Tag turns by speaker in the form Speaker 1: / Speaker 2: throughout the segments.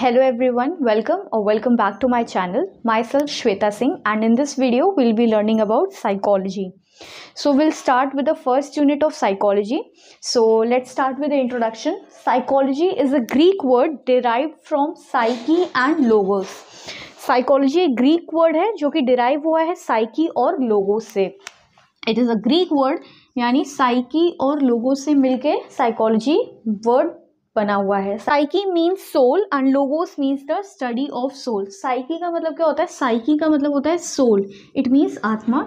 Speaker 1: Hello everyone, welcome or welcome back to my channel. Myself Shweta Singh and in this video we'll be learning about psychology. So we'll start with the first unit of psychology. So let's start with the introduction. Psychology is a Greek word derived from psyche and logos. Psychology एक Greek word है जो कि derive हुआ है psyche और logos से. It is a Greek word यानी psyche और logos से मिलके psychology word बना हुआ है psyche means soul and logos means the study of soul psyche का मतलब क्या होता है साइकी का मतलब होता है सोल इट मीन्स आत्मा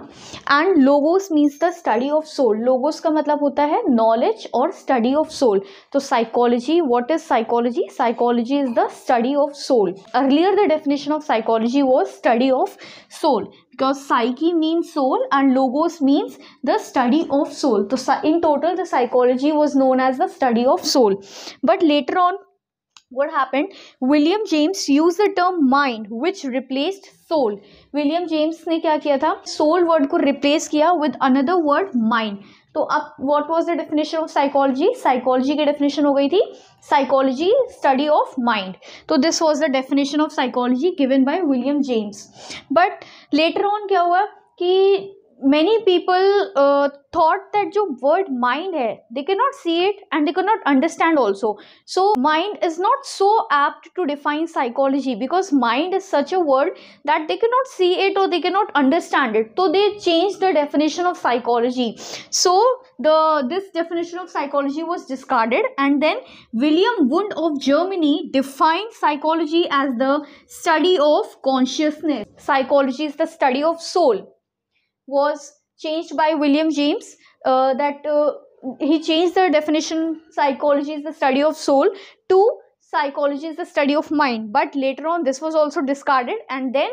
Speaker 1: and logos means the study of soul logos का मतलब होता है नॉलेज और स्टडी ऑफ सोल तो psychology what is psychology psychology is the study of soul earlier the definition of psychology was study of soul because psyche means soul and logos means the study of soul so in total the psychology was known as the study of soul but later on what happened william james used the term mind which replaced soul william james ne kya kiya tha soul word ko replace kiya with another word mind तो अब what was the definition of psychology psychology की definition हो गई थी psychology study of mind तो this was the definition of psychology given by William James but later on क्या हुआ कि many people uh, thought that the word mind hai they cannot see it and they cannot understand also so mind is not so apt to define psychology because mind is such a word that they cannot see it or they cannot understand it so they changed the definition of psychology so the this definition of psychology was discarded and then william wundt of germany defined psychology as the study of consciousness psychology is the study of soul was changed by William James uh, that uh, he changed the definition psychology is the study of soul to psychology is the study of mind but later on this was also discarded and then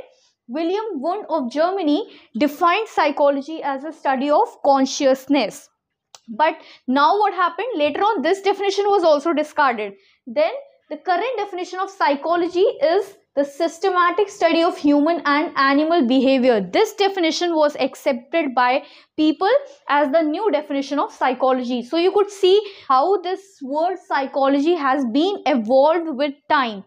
Speaker 1: William Wundt of Germany defined psychology as a study of consciousness but now what happened later on this definition was also discarded then the current definition of psychology is the systematic study of human and animal behavior. This definition was accepted by people as the new definition of psychology. So you could see how this word psychology has been evolved with time.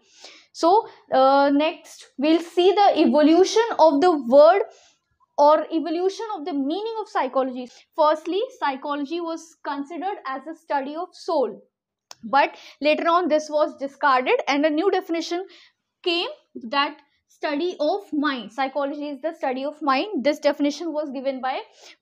Speaker 1: So uh, next we'll see the evolution of the word or evolution of the meaning of psychology. Firstly, psychology was considered as a study of soul but later on this was discarded and a new definition came that study of mind psychology is the study of mind this definition was given by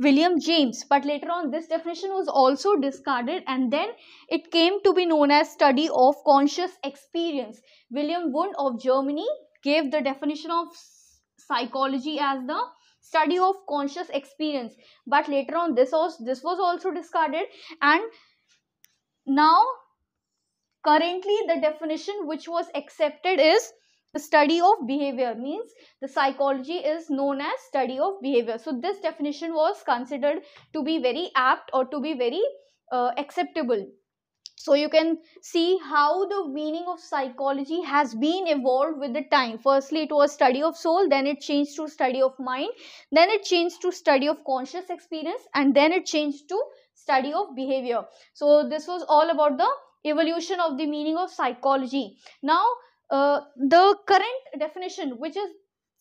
Speaker 1: william james but later on this definition was also discarded and then it came to be known as study of conscious experience william wundt of germany gave the definition of psychology as the study of conscious experience but later on this was this was also discarded and now currently the definition which was accepted is the study of behavior means the psychology is known as study of behavior so this definition was considered to be very apt or to be very uh, acceptable so you can see how the meaning of psychology has been evolved with the time firstly it was study of soul then it changed to study of mind then it changed to study of conscious experience and then it changed to study of behavior so this was all about the evolution of the meaning of psychology now uh, the current definition which is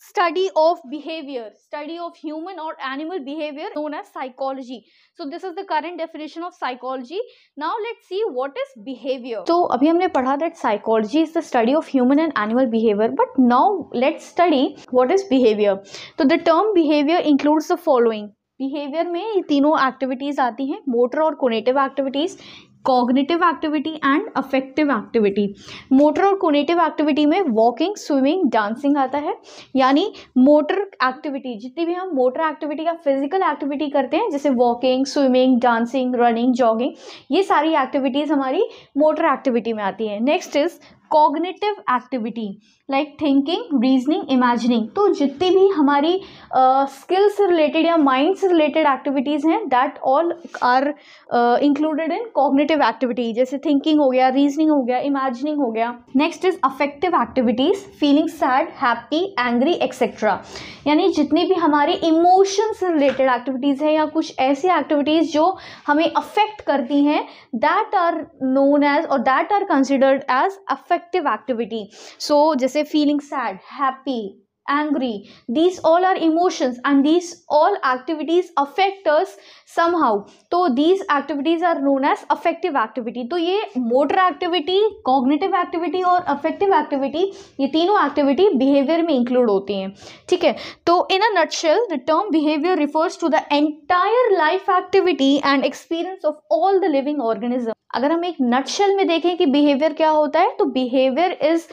Speaker 1: study of behavior study of human or animal behavior known as psychology so this is the current definition of psychology now let's see what is behavior so abhi humne padha that psychology is the study of human and animal behavior but now let's study what is behavior so the term behavior includes the following behaviour में ये तीनों activities आती हैं motor और conative activities cognitive activity and affective activity motor और conative activity में walking swimming dancing आता है यानी मोटर एक्टिविटी जितनी भी हम मोटर एक्टिविटी या फिजिकल एक्टिविटी करते हैं जैसे walking swimming dancing running jogging ये सारी एक्टिविटीज़ हमारी मोटर एक्टिविटी में आती हैं next is cognitive activity like thinking reasoning imagining तो जितनी भी हमारी स्किल्स से रिलेटेड या माइंड से रिलेटेड एक्टिविटीज़ हैं that all are included in cognitive activity जैसे थिंकिंग हो गया रीजनिंग हो गया इमेजिनिंग हो गया next is affective activities feeling sad happy angry etcetera यानी जितनी भी हमारी इमोशन से रिलेटेड एक्टिविटीज़ हैं या कुछ ऐसी एक्टिविटीज़ जो हमें अफेक्ट करती हैं दैट आर नोन एज और that are considered as affect affective activity so जैसे feeling sad happy angry these all are emotions and these all activities affect us somehow तो these activities are known as affective activity तो ये motor activity cognitive activity और affective activity ये तीनों activity behavior में include होती हैं ठीक है तो in a nutshell the term behavior refers to the entire life activity and experience of all the living organism अगर हम एक नटशल में देखें कि बिहेवियर क्या होता है तो behaviour is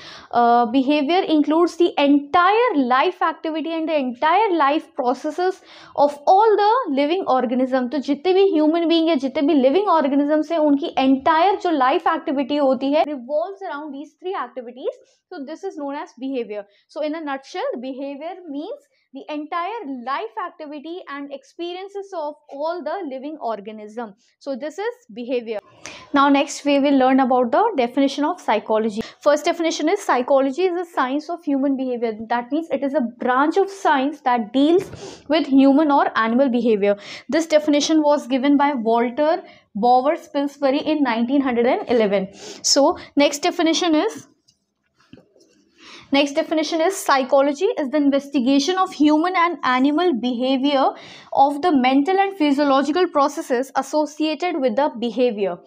Speaker 1: behaviour includes the entire life activity and the entire life processes of all the living organism तो जितने भी ह्यूमन बीइंग या जितने भी लिविंग ऑर्गेनिजम्स हैं उनकी एंटायर जो लाइफ एक्टिविटी होती है revolve around these three activities so this is known as behaviour so in a nutshell behaviour means the entire life activity and experiences of all the living organism so this is behavior Now next we will learn about the definition of psychology. First definition is psychology is a science of human behavior. That means it is a branch of science that deals with human or animal behavior. This definition was given by Walter Bower Spilsbury in 1911. So next definition is Next definition is psychology is the investigation of human and animal behavior of the mental and physiological processes associated with the behavior.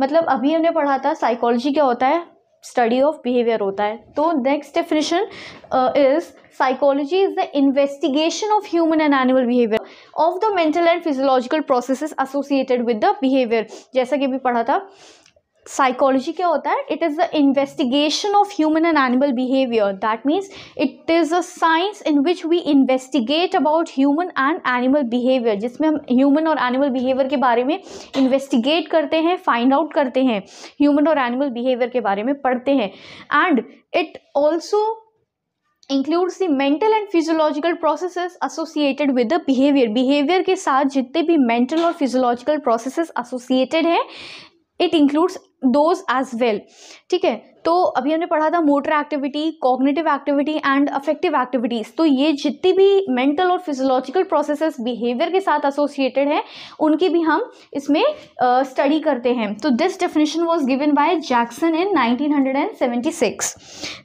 Speaker 1: मतलब अभी हमने पढ़ा psychology क्या होता है? Study of behavior होता है. तो next definition uh, is psychology is the investigation of human and animal behavior of the mental and physiological processes associated with the behavior. जैसा कि भी पढ़ा साइकोलॉजी क्या होता है it is the investigation of human and animal behaviour that means it is a science in which we investigate about human and animal behaviour जिसमें हम human और एनिमल बिहेवियर के बारे में इन्वेस्टिगेट करते हैं फाइंड आउट करते हैं ह्यूमन और एनिमल बिहेवियर के बारे में पढ़ते हैं and it also includes the mental and physiological process associated with the behaviour behaviour के साथ जितने भी मेंटल और फिजोलॉजिकल प्रोसेस एसोसिएटेड हैं it includes those as well ठीक है तो अभी हमने पढ़ा था motor activity cognitive activity and affective activities तो ये जितनी भी मेंटल और फिजोलॉजिकल प्रोसेसेस बिहेवियर के साथ एसोसिएटेड हैं उनकी भी हम इसमें स्टडी uh, करते हैं तो this definition was given by Jackson in 1976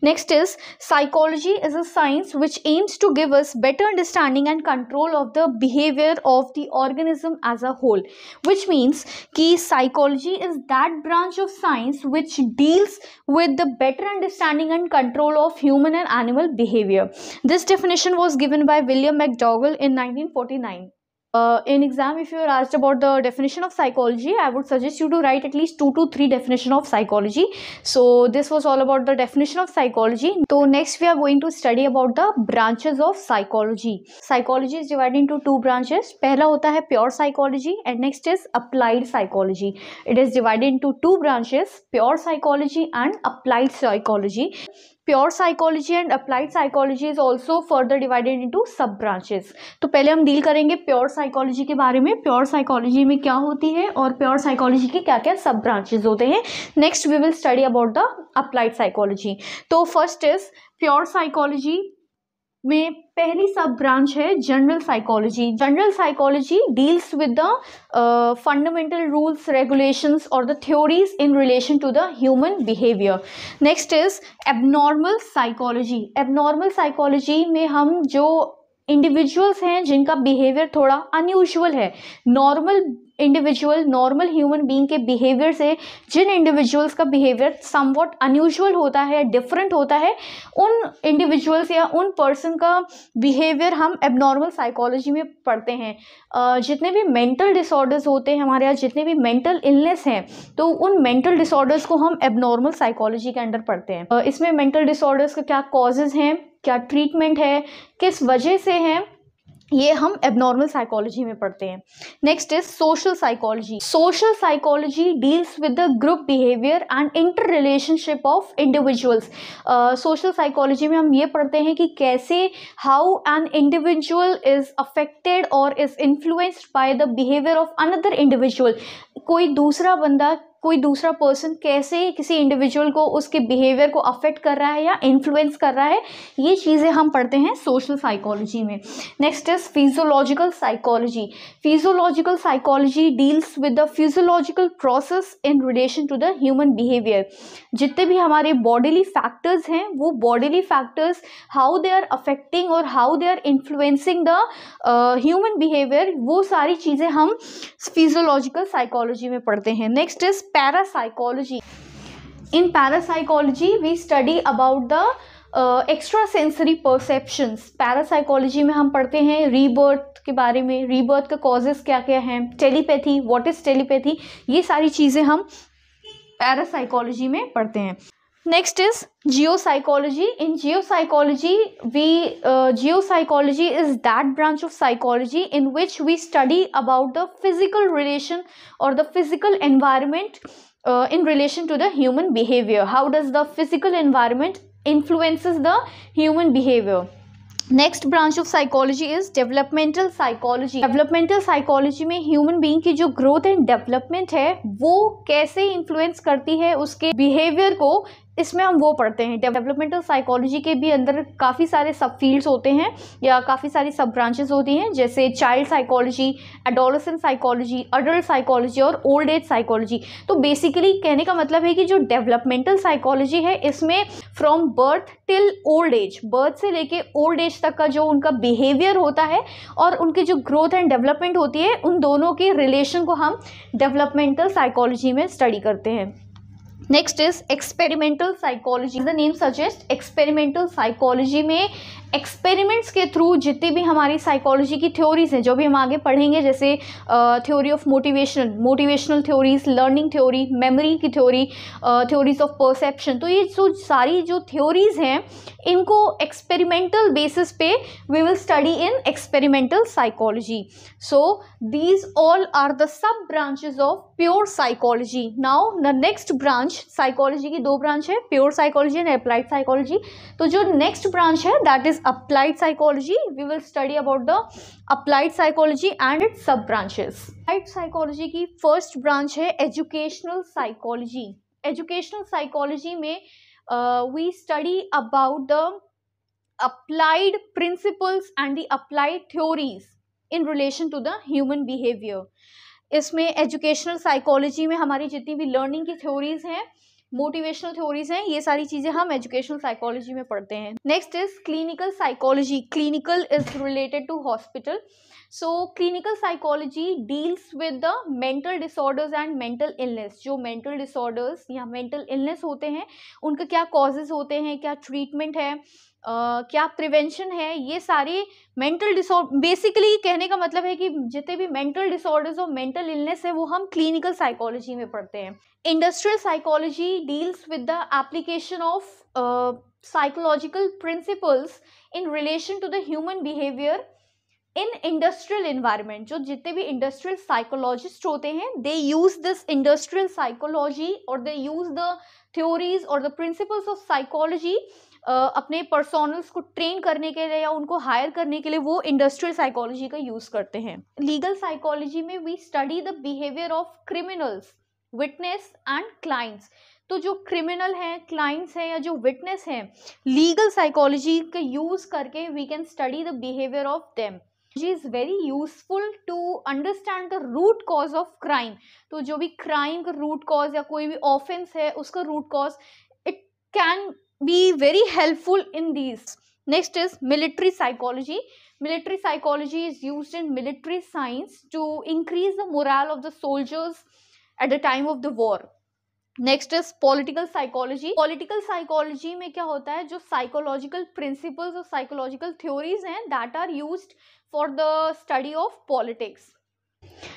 Speaker 1: next is psychology is a science which aims to give us better understanding and control of the behaviour of the organism as a whole which means कि psychology is that branch of science which deals with with the better understanding and control of human and animal behavior. This definition was given by William McDougall in 1949. uh, in exam if you are asked about the definition of psychology i would suggest you to write at least two to three definition of psychology so this was all about the definition of psychology so next we are going to study about the branches of psychology psychology is divided into two branches pehla hota hai pure psychology and next is applied psychology it is divided into two branches pure psychology and applied psychology pure psychology and applied psychology is also further divided into sub branches तो पहले हम deal करेंगे pure psychology के बारे में pure psychology में क्या होती है और प्योर साइकोलॉजी के क्या क्या सब ब्रांचेज होते हैं next we will study about the applied psychology तो फर्स्ट इज प्योर साइकोलॉजी में पहली सब ब्रांच है general psychology general psychology deals with the fundamental rules regulations और the theories in relation to the human behaviour next is abnormal psychology abnormal psychology में हम जो individuals हैं जिनका behaviour थोड़ा अनयूजल है normal individual normal human being के behaviour से जिन इंडिविजुअल्स का बिहेवियर वॉट अनयूजल होता है डिफरेंट होता है उन इंडिविजुअल्स या उन पर्सन का बिहेवियर हम एबनॉर्मल साइकोलॉजी में पढ़ते हैं जितने भी मेंटल डिसऑर्डर्स होते हैं हमारे यहाँ जितने भी मेंटल इलनेस हैं तो उन मेंटल डिसऑर्डर्स को हम एबनॉर्मल साइकोलॉजी के अंडर पढ़ते हैं इसमें मेंटल डिसऑर्डर्स के क्या कॉजेज़ हैं क्या ट्रीटमेंट है किस वजह से हैं ये हम एबनॉर्मल साइकोलॉजी में पढ़ते हैं next is social psychology social psychology deals with the group behaviour and inter relationship of individuals social psychology में हम ये पढ़ते हैं कि कैसे how an individual is affected और is influenced by the behaviour of another individual कोई दूसरा बंदा कोई दूसरा पर्सन कैसे किसी इंडिविजुअल को उसके बिहेवियर को अफेक्ट कर रहा है या इन्फ्लुएंस कर रहा है ये चीज़ें हम पढ़ते हैं सोशल साइकोलॉजी में next is physiological psychology physiological psychology deals with the physiological process in relation to the human behaviour जितने भी हमारे बॉडीली फैक्टर्स हैं वो bodily factors how they are affecting और how they are influencing the human behaviour वो सारी चीज़ें हम फिजोलॉजिकल साइकोलॉजी में पढ़ते हैं next is parapsychology in parapsychology we study about the extra sensory perceptions parapsychology में हम पढ़ते हैं रीबर्थ के बारे में रीबर्थ का कॉजेस क्या क्या हैं टेलीपैथी व्हाट इज़ टेलीपैथी ये सारी चीज़ें हम पैरासाइकोलॉजी में पढ़ते हैं next is geo psychology in geo psychology we geo psychology is that branch of psychology in which we study about the physical relation और the physical environment in relation to the human behaviour how does the physical environment influences the human behaviour next branch of psychology is developmental psychology developmental psychology में human being की जो growth and development है वो कैसे influence करती है उसके behaviour को इसमें हम वो पढ़ते हैं डेवलपमेंटल साइकोलॉजी के भी अंदर काफ़ी सारे सब फील्ड्स होते हैं या काफ़ी सारी सब ब्रांचेस होती हैं जैसे child psychology adolescent psychology adult psychology और ओल्ड एज साइकोलॉजी तो बेसिकली कहने का मतलब है कि जो डेवलपमेंटल साइकोलॉजी है इसमें from birth till old age birth से लेके ओल्ड एज तक का जो उनका बिहेवियर होता है और उनकी जो ग्रोथ एंड डेवलपमेंट होती है उन दोनों के रिलेशन को हम डेवलपमेंटल साइकोलॉजी में स्टडी करते हैं next is experimental psychology the name suggest experimental psychology में एक्सपेरिमेंट्स के थ्रू जितनी भी हमारी साइकोलॉजी की थ्योरीज हैं जो भी हम आगे पढ़ेंगे जैसे theory of motivational motivational theories learning theory memory की थ्योरी थ्योरीज ऑफ परसेप्शन तो ये जो सारी जो थ्योरीज हैं इनको एक्सपेरिमेंटल बेसिस पे we will study in experimental psychology so these all are the sub branches of pure psychology now the next branch psychology की दो ब्रांच है pure psychology and applied psychology तो जो नेक्स्ट ब्रांच है that is applied psychology we will study about the applied psychology and its sub branches applied psychology की first branch है educational psychology educational psychology में we study about the applied principles and the applied theories in relation to the human behaviour इसमें educational psychology में हमारी जितनी भी learning की theories हैं मोटिवेशनल थ्योरीज हैं ये सारी चीज़ें हम एजुकेशनल साइकोलॉजी में पढ़ते हैं next is clinical psychology clinical is related to hospital so clinical psychology deals with the mental disorders and mental illness जो मेंटल डिसऑर्डर्स या मेंटल इलनेस होते हैं उनके क्या कॉजेज होते हैं क्या ट्रीटमेंट है क्या प्रिवेंशन है ये सारी मेंटल डिसऑर्डर बेसिकली कहने का मतलब है कि जितने भी मेंटल डिसऑर्डर्स और मेंटल इलनेस है वो हम क्लिनिकल साइकोलॉजी में पढ़ते हैं industrial psychology deals with the application of psychological principles in relation to the human behaviour in industrial environment जो जितने भी इंडस्ट्रियल साइकोलॉजिस्ट होते हैं they use this industrial psychology और दे यूज द थ्योरीज और द प्रिंसिपल्स ऑफ साइकोलॉजी अपने personnels को train करने के लिए या उनको हायर करने के लिए वो इंडस्ट्रियल साइकोलॉजी का यूज़ करते हैं लीगल साइकोलॉजी में we study the behaviour of criminals witness and clients तो जो क्रिमिनल हैं क्लाइंट्स हैं या जो विटनेस हैं लीगल साइकोलॉजी का यूज़ करके we can study the behaviour of them G is very useful to understand the root cause of crime तो जो भी क्राइम का रूट कॉज या कोई भी ऑफेंस है उसका root cause it can be very helpful in these. Next is military psychology. Military psychology is used in military science to increase the morale of the soldiers at the time of the war. Next is political psychology. Political psychology mein kya hota hai? Jo psychological principles or psychological theories hain that are used for the study of politics.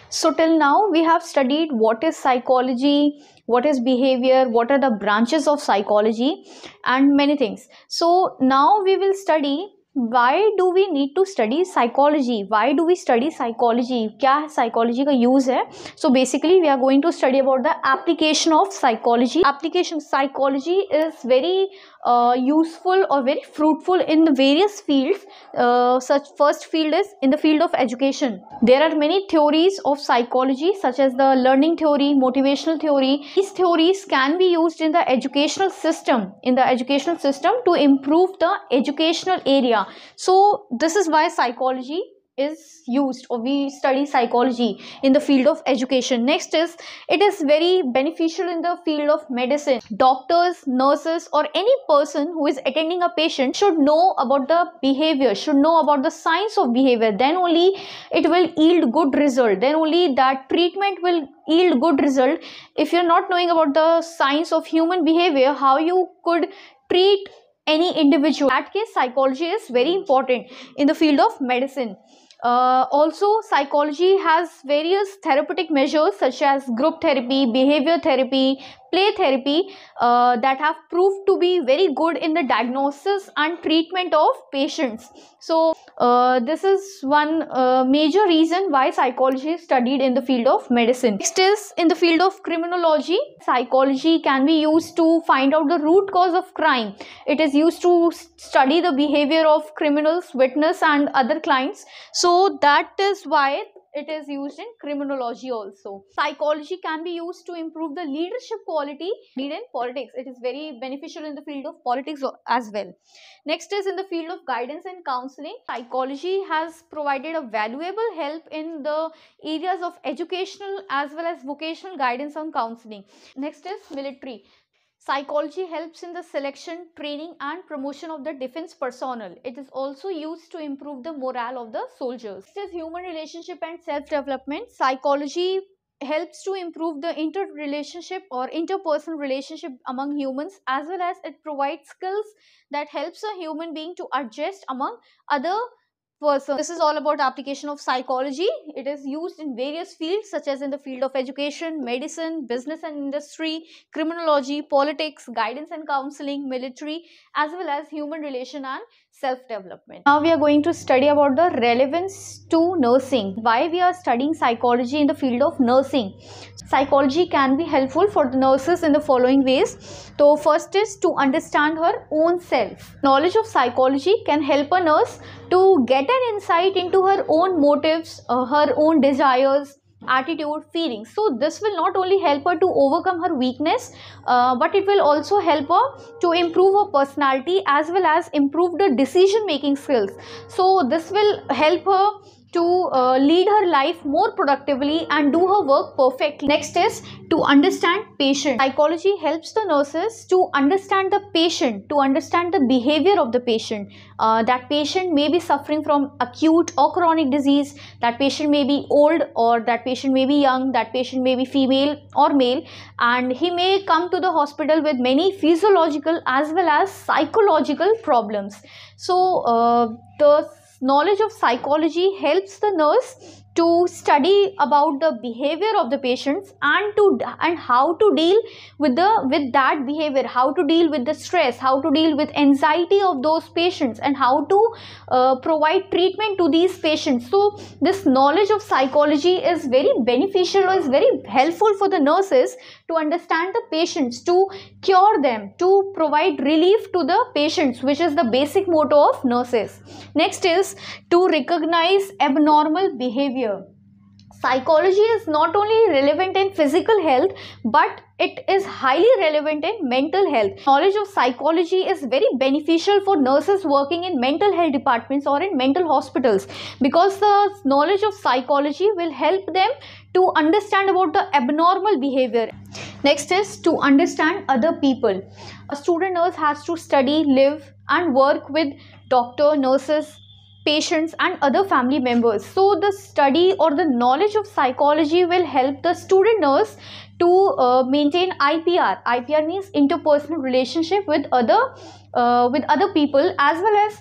Speaker 1: So till now we have studied what is psychology, what is behavior, what are the branches of psychology and many things. So now we will study why do we need to study psychology why do we study psychology kya psychology ka use hai so basically we are going to study about the application of psychology application psychology is very uh, useful or very fruitful in the various fields uh, such first field is in the field of education there are many theories of psychology such as the learning theory motivational theory these theories can be used in the educational system in the educational system to improve the educational area so this is why psychology is used or we study psychology in the field of education next is it is very beneficial in the field of medicine doctors nurses or any person who is attending a patient should know about the behavior should know about the science of behavior then only it will yield good result then only that treatment will yield good result if you're not knowing about the science of human behavior how you could treat any individual. that case, psychology is very important in the field of medicine. Uh, also, psychology has various therapeutic measures such as group therapy, behavior therapy, play therapy uh, that have proved to be very good in the diagnosis and treatment of patients. So, uh, this is one uh, major reason why psychology is studied in the field of medicine. Next is in the field of criminology, psychology can be used to find out the root cause of crime. It is used to study the behavior of criminals, witness, and other clients. So, that is why it is used in criminology also. Psychology can be used to improve the leadership quality needed in politics. It is very beneficial in the field of politics as well. Next is in the field of guidance and counseling. Psychology has provided a valuable help in the areas of educational as well as vocational guidance and counseling. Next is military. Psychology helps in the selection, training and promotion of the defense personnel. It is also used to improve the morale of the soldiers. Next is human relationship and self-development. Psychology helps to improve the interrelationship or interpersonal relationship among humans as well as it provides skills that helps a human being to adjust among other person. This is all about application of psychology. It is used in various fields such as in the field of education, medicine, business and industry, criminology, politics, guidance and counseling, military, as well as human relation and self-development. Now we are going to study about the relevance to nursing. Why we are studying psychology in the field of nursing. Psychology can be helpful for the nurses in the following ways. So first is to understand her own self. Knowledge of psychology can help a nurse to get an insight into her own motives, uh, her own desires, attitude feelings so this will not only help her to overcome her weakness uh, but it will also help her to improve her personality as well as improve the decision making skills so this will help her to uh, lead her life more productively and do her work perfectly. Next is to understand patient. Psychology helps the nurses to understand the patient, to understand the behavior of the patient. Uh, that patient may be suffering from acute or chronic disease, that patient may be old or that patient may be young, that patient may be female or male and he may come to the hospital with many physiological as well as psychological problems. So uh, the knowledge of psychology helps the nurse to study about the behavior of the patients and to and how to deal with the with that behavior how to deal with the stress how to deal with anxiety of those patients and how to uh, provide treatment to these patients so this knowledge of psychology is very beneficial or is very helpful for the nurses to understand the patients, to cure them, to provide relief to the patients, which is the basic motto of nurses. Next is to recognize abnormal behavior psychology is not only relevant in physical health but it is highly relevant in mental health knowledge of psychology is very beneficial for nurses working in mental health departments or in mental hospitals because the knowledge of psychology will help them to understand about the abnormal behavior next is to understand other people a student nurse has to study live and work with doctor nurses patients and other family members. So the study or the knowledge of psychology will help the student nurse to uh, maintain IPR. IPR means interpersonal relationship with other uh, with other people as well as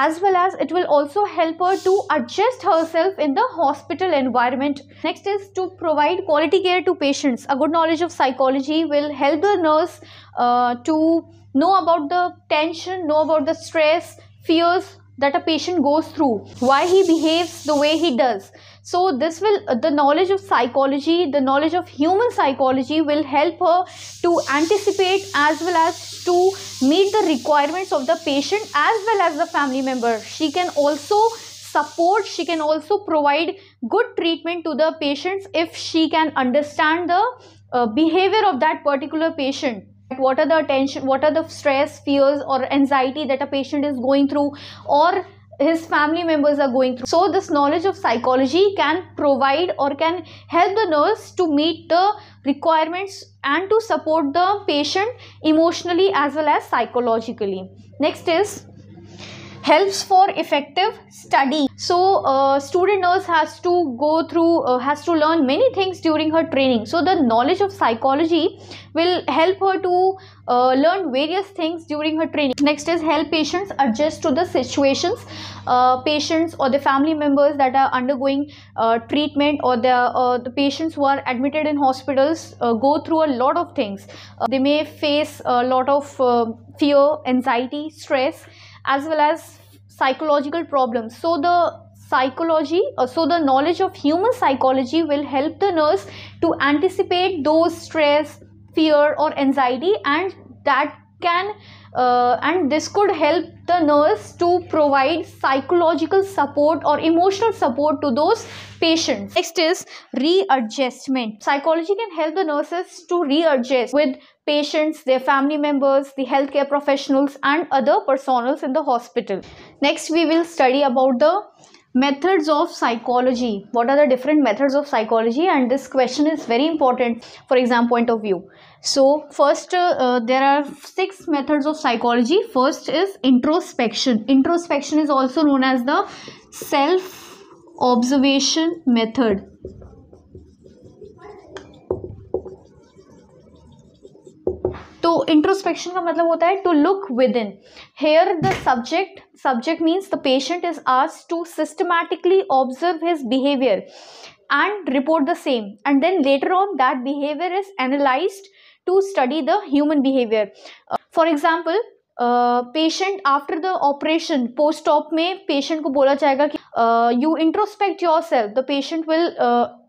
Speaker 1: as well as it will also help her to adjust herself in the hospital environment. Next is to provide quality care to patients. A good knowledge of psychology will help the nurse uh, to know about the tension, know about the stress, fears, that a patient goes through why he behaves the way he does so this will the knowledge of psychology the knowledge of human psychology will help her to anticipate as well as to meet the requirements of the patient as well as the family member she can also support she can also provide good treatment to the patients if she can understand the uh, behavior of that particular patient what are the attention what are the stress fears or anxiety that a patient is going through or his family members are going through so this knowledge of psychology can provide or can help the nurse to meet the requirements and to support the patient emotionally as well as psychologically next is helps for effective study so uh, student nurse has to go through uh, has to learn many things during her training so the knowledge of psychology will help her to uh, learn various things during her training next is help patients adjust to the situations uh, patients or the family members that are undergoing uh, treatment or the uh, the patients who are admitted in hospitals uh, go through a lot of things uh, they may face a lot of fear anxiety stress as well as psychological problems. So the psychology uh, so the knowledge of human psychology will help the nurse to anticipate those stress fear or anxiety and that can uh, and this could help the nurse to provide psychological support or emotional support to those patients. Next is readjustment. Psychology can help the nurses to readjust with patients, their family members, the healthcare professionals and other personals in the hospital. Next we will study about the methods of psychology. What are the different methods of psychology and this question is very important for exam point of view. so first uh, there are six methods of psychology first is introspection introspection is also known as the self observation method तो introspection का मतलब होता है to look within here the subject subject means the patient is asked to systematically observe his behaviour and report the same and then later on that behavior is analyzed to study the human behavior. Uh, for example, patient after the operation post op में patient को बोला जाएगा कि you introspect yourself the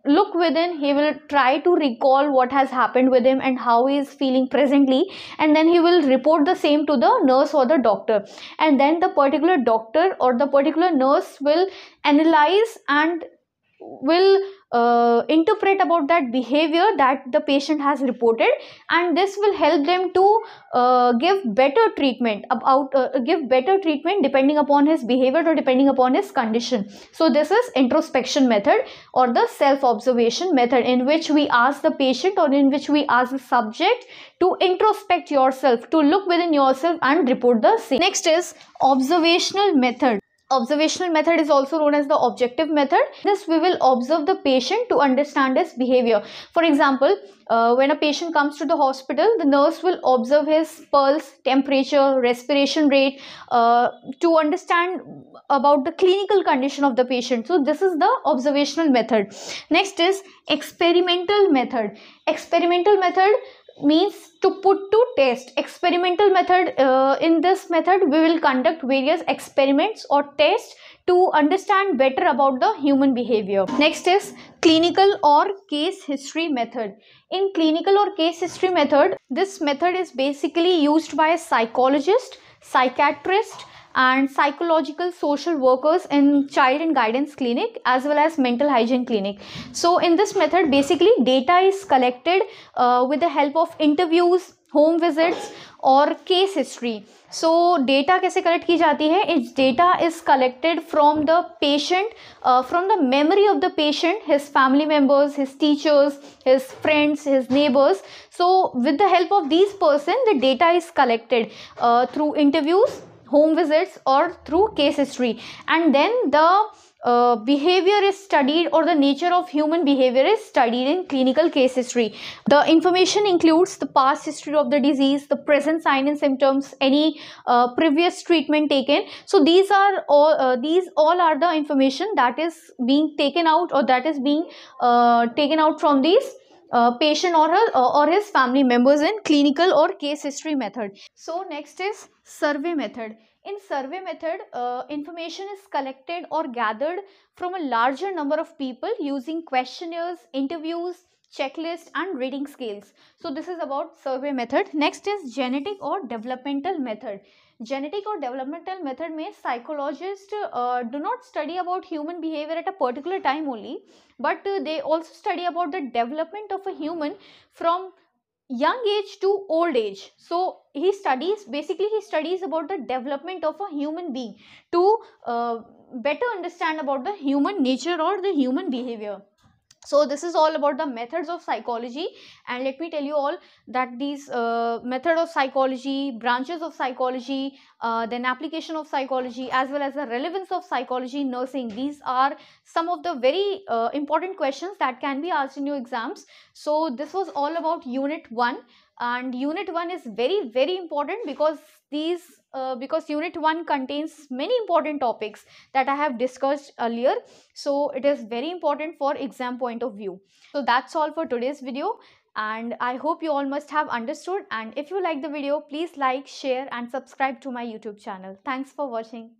Speaker 1: look within he will try to recall what has happened with him and how he is feeling presently and then he will report the same to the nurse or the doctor and then the particular doctor or the particular nurse will analyze and will uh, interpret about that behavior that the patient has reported and this will help them to uh, give better treatment about uh, give better treatment depending upon his behavior or depending upon his condition so this is introspection method or the self observation method in which we ask the patient or in which we ask the subject to introspect yourself to look within yourself and report the same next is observational method Observational method is also known as the objective method. This we will observe the patient to understand his behavior. For example, uh, when a patient comes to the hospital, the nurse will observe his pulse, temperature, respiration rate uh, to understand about the clinical condition of the patient. So this is the observational method. Next is experimental method. Experimental method means to put to test experimental method uh, in this method we will conduct various experiments or tests to understand better about the human behavior next is clinical or case history method in clinical or case history method this method is basically used by a psychologist psychiatrist and psychological social workers in child and guidance clinic as well as mental hygiene clinic so in this method basically data is collected uh, with the help of interviews home visits or case history so data kaise collect data is collected from the patient uh, from the memory of the patient his family members his teachers his friends his neighbors so with the help of these person the data is collected uh, through interviews home visits or through case history and then the uh, behavior is studied or the nature of human behavior is studied in clinical case history. The information includes the past history of the disease, the present sign and symptoms, any uh, previous treatment taken. So these are all uh, these all are the information that is being taken out or that is being uh, taken out from these patient or her uh, or his family members in clinical or case history method so next is survey method in survey method uh, information is collected or gathered from a larger number of people using questionnaires interviews checklist and rating scales so this is about survey method next is genetic or developmental method genetic और developmental method में psychologist do not study about human behaviour at a particular time only but they also study about the development of a human from young age to old age so he studies basically he studies about the development of a human being to better understand about the human nature और the human behaviour so this is all about the methods of psychology and let me tell you all that these uh, method of psychology branches of psychology uh, then application of psychology as well as the relevance of psychology nursing these are some of the very uh, important questions that can be asked in your exams so this was all about unit 1 and unit 1 is very very important because these uh, because unit 1 contains many important topics that I have discussed earlier. So it is very important for exam point of view. So that's all for today's video and I hope you all must have understood and if you like the video please like, share and subscribe to my YouTube channel. Thanks for watching.